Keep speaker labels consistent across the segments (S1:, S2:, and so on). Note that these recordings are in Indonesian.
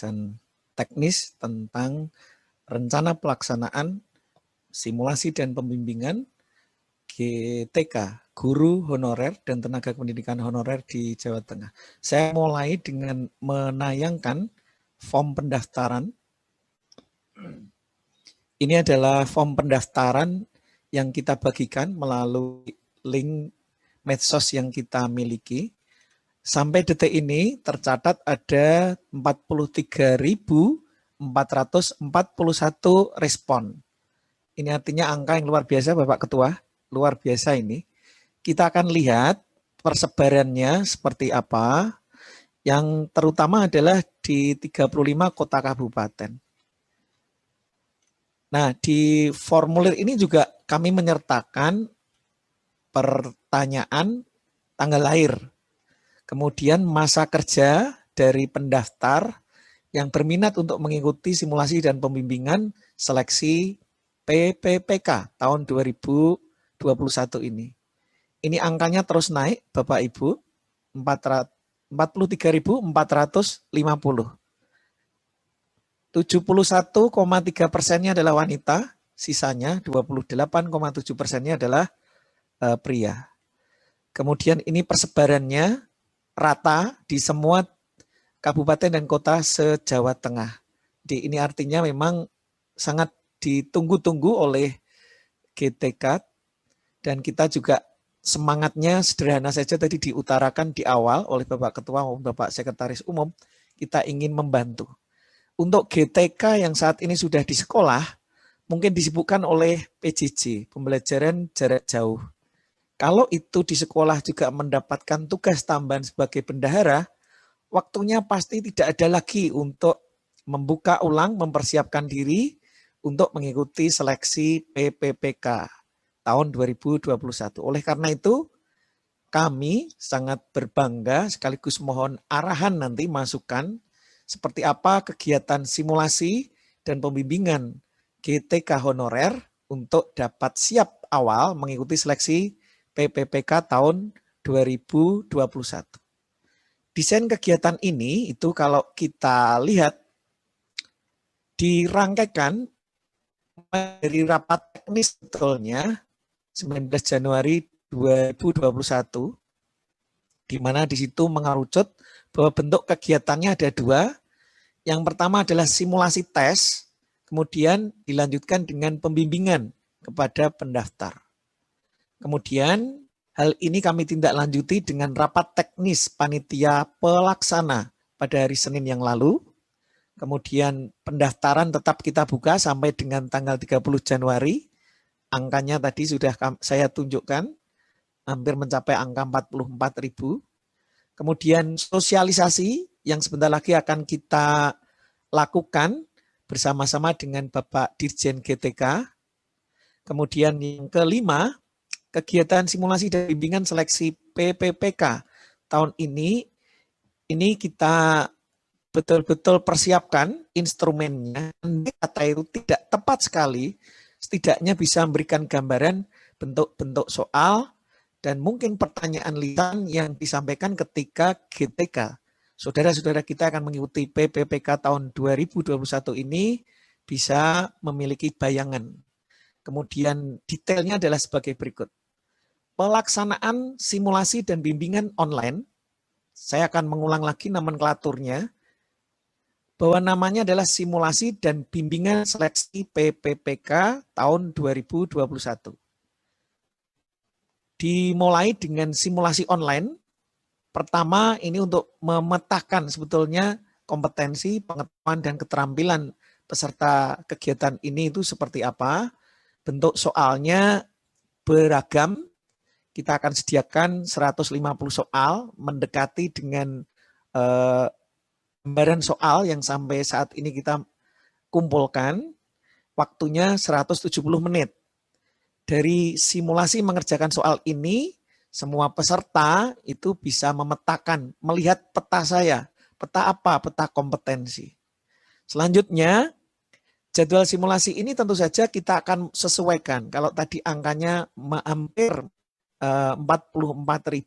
S1: penjelasan teknis tentang rencana pelaksanaan simulasi dan pembimbingan GTK, guru honorer dan tenaga pendidikan honorer di Jawa Tengah. Saya mulai dengan menayangkan form pendaftaran. Ini adalah form pendaftaran yang kita bagikan melalui link medsos yang kita miliki. Sampai detik ini tercatat ada 43.441 respon. Ini artinya angka yang luar biasa Bapak Ketua, luar biasa ini. Kita akan lihat persebarannya seperti apa. Yang terutama adalah di 35 kota kabupaten. Nah, di formulir ini juga kami menyertakan pertanyaan tanggal lahir Kemudian masa kerja dari pendaftar yang berminat untuk mengikuti simulasi dan pembimbingan seleksi PPPK tahun 2021 ini. Ini angkanya terus naik, Bapak Ibu, 43.450. 71,3 persennya adalah wanita, sisanya 28,7 persennya adalah eh, pria. Kemudian ini persebarannya rata di semua kabupaten dan kota se-Jawa Tengah. Jadi ini artinya memang sangat ditunggu-tunggu oleh GTK dan kita juga semangatnya sederhana saja tadi diutarakan di awal oleh Bapak Ketua maupun Bapak Sekretaris Umum, kita ingin membantu. Untuk GTK yang saat ini sudah di sekolah, mungkin disibukkan oleh PJJ, pembelajaran jarak jauh. Kalau itu di sekolah juga mendapatkan tugas tambahan sebagai bendahara, waktunya pasti tidak ada lagi untuk membuka ulang, mempersiapkan diri untuk mengikuti seleksi PPPK tahun 2021. Oleh karena itu, kami sangat berbangga sekaligus mohon arahan nanti masukan seperti apa kegiatan simulasi dan pembimbingan GTK honorer untuk dapat siap awal mengikuti seleksi PPPK tahun 2021. Desain kegiatan ini itu kalau kita lihat dirangkaikan dari rapat teknis betulnya 19 Januari 2021 di mana di situ mengerucut bahwa bentuk kegiatannya ada dua. Yang pertama adalah simulasi tes, kemudian dilanjutkan dengan pembimbingan kepada pendaftar. Kemudian hal ini kami tindak lanjuti dengan rapat teknis panitia pelaksana pada hari Senin yang lalu. Kemudian pendaftaran tetap kita buka sampai dengan tanggal 30 Januari. Angkanya tadi sudah saya tunjukkan, hampir mencapai angka 44 ribu. Kemudian sosialisasi yang sebentar lagi akan kita lakukan bersama-sama dengan Bapak Dirjen GTK. Kemudian yang kelima, kegiatan simulasi dan bimbingan seleksi PPPK tahun ini, ini kita betul-betul persiapkan instrumennya. kata itu tidak tepat sekali, setidaknya bisa memberikan gambaran bentuk-bentuk soal dan mungkin pertanyaan lisan yang disampaikan ketika GTK. Saudara-saudara kita akan mengikuti PPPK tahun 2021 ini bisa memiliki bayangan. Kemudian detailnya adalah sebagai berikut pelaksanaan simulasi dan bimbingan online. Saya akan mengulang lagi nomenklaturnya, bahwa namanya adalah simulasi dan bimbingan seleksi PPPK tahun 2021. Dimulai dengan simulasi online. Pertama ini untuk memetakan sebetulnya kompetensi, pengetahuan, dan keterampilan peserta kegiatan ini itu seperti apa. Bentuk soalnya beragam, kita akan sediakan 150 soal mendekati dengan eh, gambaran soal yang sampai saat ini kita kumpulkan waktunya 170 menit. Dari simulasi mengerjakan soal ini, semua peserta itu bisa memetakan, melihat peta saya. Peta apa? Peta kompetensi. Selanjutnya, jadwal simulasi ini tentu saja kita akan sesuaikan. Kalau tadi angkanya hampir 44.000 eh,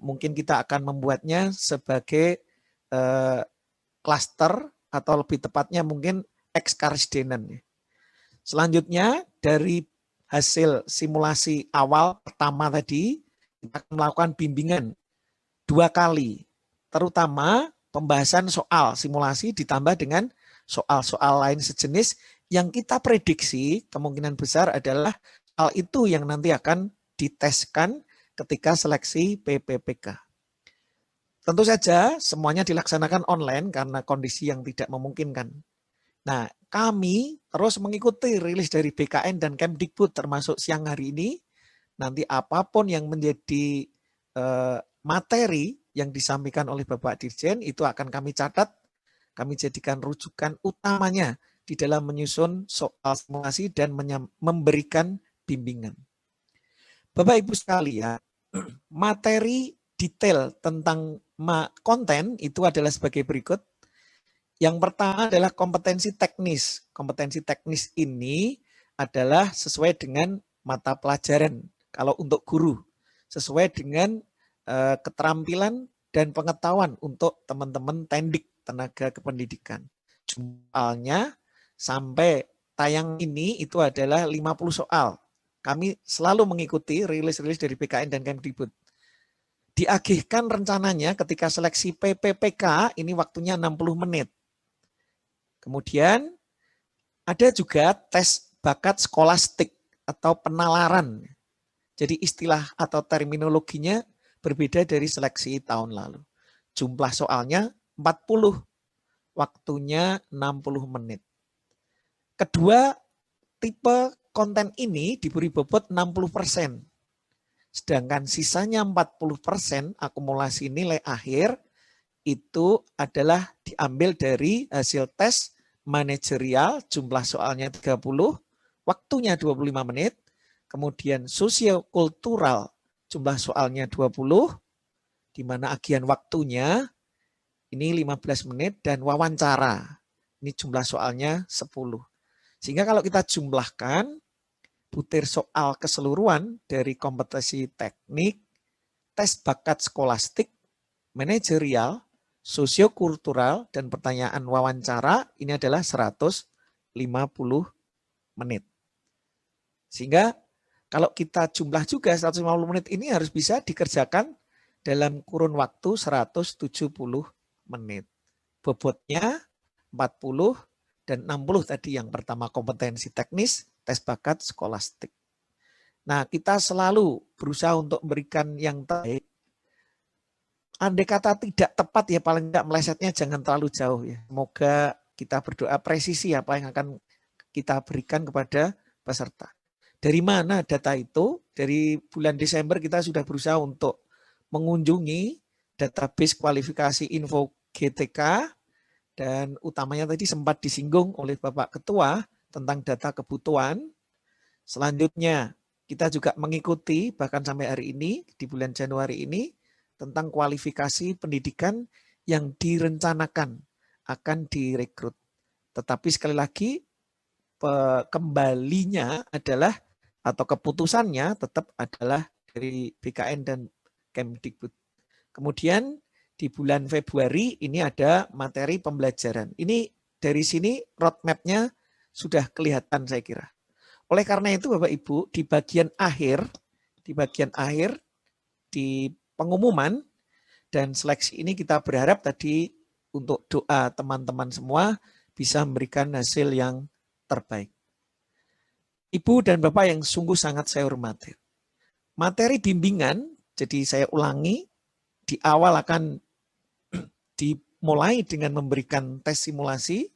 S1: mungkin kita akan membuatnya sebagai klaster eh, cluster atau lebih tepatnya mungkin ekskarstenan. Ya. Selanjutnya dari hasil simulasi awal pertama tadi kita akan melakukan bimbingan dua kali, terutama pembahasan soal simulasi ditambah dengan soal-soal lain sejenis yang kita prediksi kemungkinan besar adalah hal itu yang nanti akan diteskan ketika seleksi PPPK. Tentu saja semuanya dilaksanakan online karena kondisi yang tidak memungkinkan. Nah, kami terus mengikuti rilis dari BKN dan Kemdikbud termasuk siang hari ini. Nanti apapun yang menjadi eh, materi yang disampaikan oleh Bapak Dirjen itu akan kami catat, kami jadikan rujukan utamanya di dalam menyusun soal simulasi dan memberikan bimbingan. Bapak Ibu sekalian, ya, materi detail tentang konten itu adalah sebagai berikut. Yang pertama adalah kompetensi teknis. Kompetensi teknis ini adalah sesuai dengan mata pelajaran kalau untuk guru, sesuai dengan uh, keterampilan dan pengetahuan untuk teman-teman tendik tenaga kependidikan. Jumlahnya sampai tayang ini itu adalah 50 soal kami selalu mengikuti rilis-rilis dari BKN dan Kemdikbud. Diagihkan rencananya ketika seleksi PPPK ini waktunya 60 menit. Kemudian ada juga tes bakat skolastik atau penalaran. Jadi istilah atau terminologinya berbeda dari seleksi tahun lalu. Jumlah soalnya 40, waktunya 60 menit. Kedua, tipe konten ini diberi bobot 60%. persen, Sedangkan sisanya 40% persen akumulasi nilai akhir itu adalah diambil dari hasil tes manajerial, jumlah soalnya 30, waktunya 25 menit, kemudian sosiokultural, jumlah soalnya 20, di mana agian waktunya ini 15 menit, dan wawancara, ini jumlah soalnya 10. Sehingga kalau kita jumlahkan butir soal keseluruhan dari kompetensi teknik, tes bakat skolastik, manajerial, sosiokultural, dan pertanyaan wawancara ini adalah 150 menit. Sehingga kalau kita jumlah juga 150 menit ini harus bisa dikerjakan dalam kurun waktu 170 menit. Bobotnya 40 dan 60 tadi yang pertama kompetensi teknis, tes bakat skolastik. Nah, kita selalu berusaha untuk memberikan yang terbaik. Andai kata tidak tepat ya paling tidak melesetnya jangan terlalu jauh ya. Semoga kita berdoa presisi apa yang akan kita berikan kepada peserta. Dari mana data itu? Dari bulan Desember kita sudah berusaha untuk mengunjungi database kualifikasi info GTK dan utamanya tadi sempat disinggung oleh Bapak Ketua tentang data kebutuhan. Selanjutnya, kita juga mengikuti bahkan sampai hari ini di bulan Januari ini tentang kualifikasi pendidikan yang direncanakan akan direkrut. Tetapi sekali lagi kembalinya adalah atau keputusannya tetap adalah dari BKN dan Kemdikbud. Kemudian di bulan Februari ini ada materi pembelajaran. Ini dari sini roadmapnya sudah kelihatan saya kira. Oleh karena itu Bapak Ibu di bagian akhir, di bagian akhir di pengumuman dan seleksi ini kita berharap tadi untuk doa teman-teman semua bisa memberikan hasil yang terbaik. Ibu dan Bapak yang sungguh sangat saya hormati. Materi bimbingan, jadi saya ulangi, di awal akan dimulai dengan memberikan tes simulasi,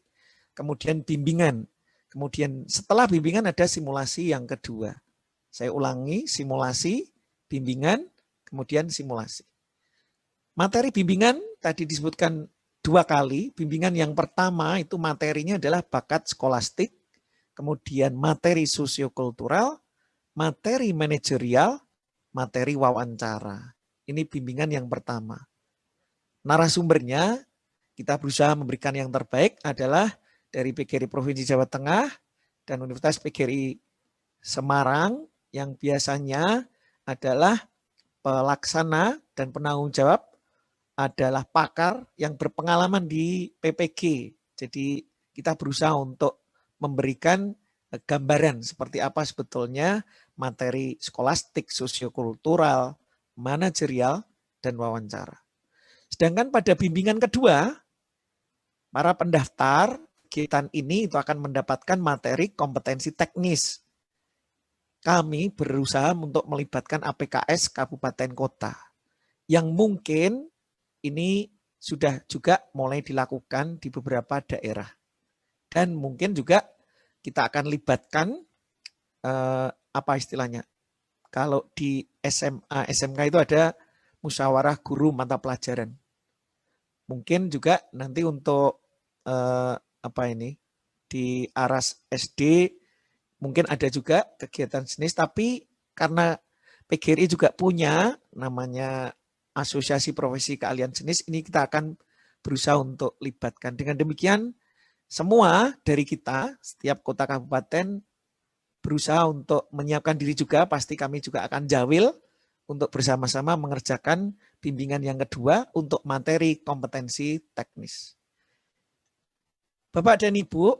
S1: kemudian bimbingan. Kemudian setelah bimbingan ada simulasi yang kedua. Saya ulangi, simulasi, bimbingan, kemudian simulasi. Materi bimbingan tadi disebutkan dua kali. Bimbingan yang pertama itu materinya adalah bakat skolastik, kemudian materi sosiokultural, materi manajerial, materi wawancara. Ini bimbingan yang pertama narasumbernya kita berusaha memberikan yang terbaik adalah dari PGRI Provinsi Jawa Tengah dan Universitas PGRI Semarang yang biasanya adalah pelaksana dan penanggung jawab adalah pakar yang berpengalaman di PPG. Jadi kita berusaha untuk memberikan eh, gambaran seperti apa sebetulnya materi skolastik, sosiokultural, manajerial, dan wawancara. Sedangkan pada bimbingan kedua, para pendaftar kegiatan ini itu akan mendapatkan materi kompetensi teknis. Kami berusaha untuk melibatkan APKS kabupaten kota yang mungkin ini sudah juga mulai dilakukan di beberapa daerah. Dan mungkin juga kita akan libatkan eh, apa istilahnya? Kalau di SMA, SMK itu ada musyawarah guru mata pelajaran Mungkin juga nanti untuk eh, apa ini di aras SD mungkin ada juga kegiatan jenis tapi karena PGRI juga punya namanya Asosiasi Profesi Keahlian Jenis ini kita akan berusaha untuk libatkan. Dengan demikian semua dari kita setiap kota kabupaten berusaha untuk menyiapkan diri juga pasti kami juga akan jawil untuk bersama-sama mengerjakan bimbingan yang kedua untuk materi kompetensi teknis. Bapak dan Ibu,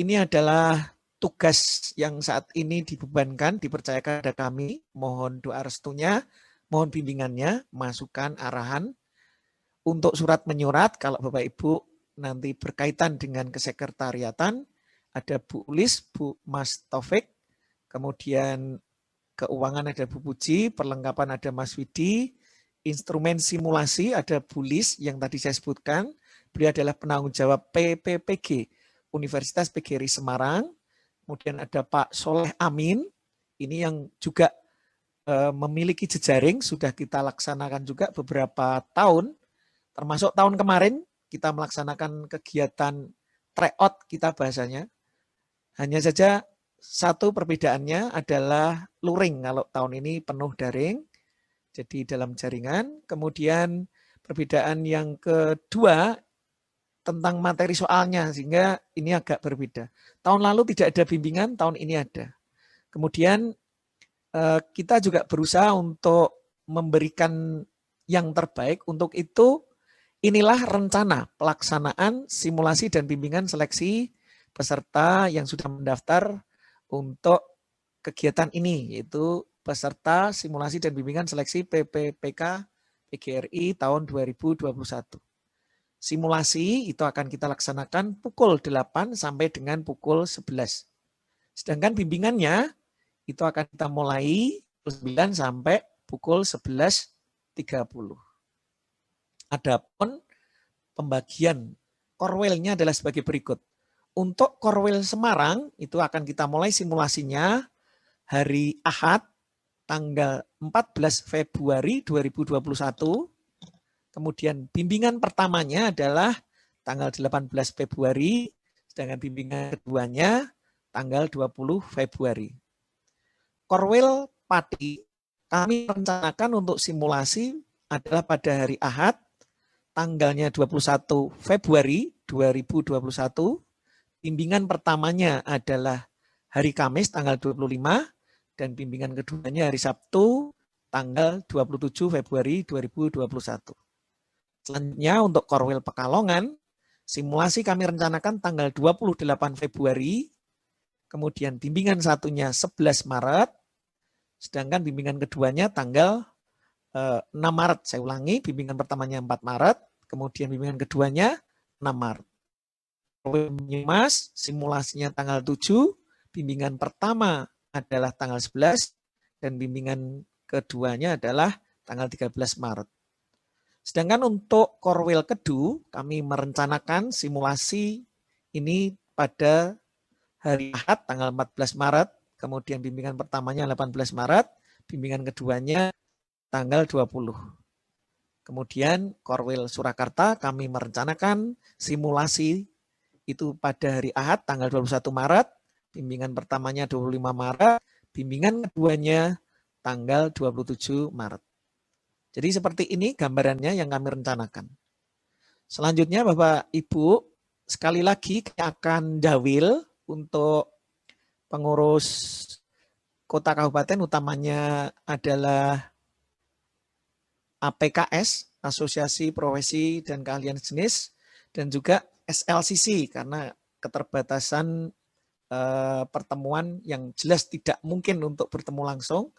S1: ini adalah tugas yang saat ini dibebankan, dipercayakan pada kami. Mohon doa restunya, mohon bimbingannya, masukan, arahan. Untuk surat menyurat, kalau Bapak Ibu nanti berkaitan dengan kesekretariatan, ada Bu Ulis, Bu Mas Taufik, kemudian keuangan ada Bu Puji, perlengkapan ada Mas Widi, instrumen simulasi ada Bulis yang tadi saya sebutkan, beliau adalah penanggung jawab PPPG, Universitas PGRI Semarang, kemudian ada Pak Soleh Amin, ini yang juga e, memiliki jejaring, sudah kita laksanakan juga beberapa tahun, termasuk tahun kemarin kita melaksanakan kegiatan tryout kita bahasanya. Hanya saja satu perbedaannya adalah luring kalau tahun ini penuh daring, jadi dalam jaringan. Kemudian perbedaan yang kedua tentang materi soalnya, sehingga ini agak berbeda. Tahun lalu tidak ada bimbingan, tahun ini ada. Kemudian eh, kita juga berusaha untuk memberikan yang terbaik. Untuk itu inilah rencana pelaksanaan simulasi dan bimbingan seleksi peserta yang sudah mendaftar untuk kegiatan ini yaitu peserta simulasi dan bimbingan seleksi PPPK PGRI tahun 2021. Simulasi itu akan kita laksanakan pukul 8 sampai dengan pukul 11. Sedangkan bimbingannya itu akan kita mulai pukul 9 sampai pukul 11.30. Adapun pembagian korwelnya adalah sebagai berikut untuk Korwil Semarang itu akan kita mulai simulasinya hari Ahad tanggal 14 Februari 2021. Kemudian bimbingan pertamanya adalah tanggal 18 Februari, sedangkan bimbingan keduanya tanggal 20 Februari. Korwil Pati kami rencanakan untuk simulasi adalah pada hari Ahad tanggalnya 21 Februari 2021 Bimbingan pertamanya adalah hari Kamis tanggal 25 dan bimbingan keduanya hari Sabtu tanggal 27 Februari 2021. Selanjutnya untuk Korwil Pekalongan, simulasi kami rencanakan tanggal 28 Februari, kemudian bimbingan satunya 11 Maret, sedangkan bimbingan keduanya tanggal 6 eh, Maret. Saya ulangi, bimbingan pertamanya 4 Maret, kemudian bimbingan keduanya 6 Maret. Bimbingan simulasinya tanggal 7, bimbingan pertama adalah tanggal 11, dan bimbingan keduanya adalah tanggal 13 Maret. Sedangkan untuk Korwil Kedu, kami merencanakan simulasi ini pada hari Ahad tanggal 14 Maret, kemudian bimbingan pertamanya 18 Maret, bimbingan keduanya tanggal 20. Kemudian Korwil Surakarta kami merencanakan simulasi itu pada hari Ahad tanggal 21 Maret, bimbingan pertamanya 25 Maret, bimbingan keduanya tanggal 27 Maret. Jadi seperti ini gambarannya yang kami rencanakan. Selanjutnya Bapak Ibu, sekali lagi kita akan jawil untuk pengurus kota kabupaten utamanya adalah APKS, Asosiasi Profesi dan Keahlian Jenis, dan juga SLCC karena keterbatasan eh, pertemuan yang jelas tidak mungkin untuk bertemu langsung.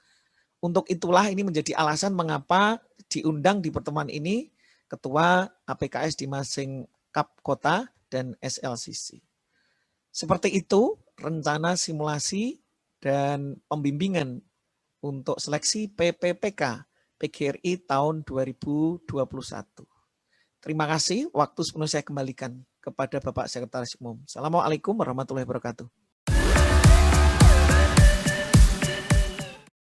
S1: Untuk itulah ini menjadi alasan mengapa diundang di pertemuan ini ketua APKS di masing kap kota dan SLCC. Seperti itu rencana simulasi dan pembimbingan untuk seleksi PPPK PGRI tahun 2021. Terima kasih, waktu sepenuhnya saya kembalikan kepada Bapak Sekretaris Umum. Assalamualaikum warahmatullahi wabarakatuh.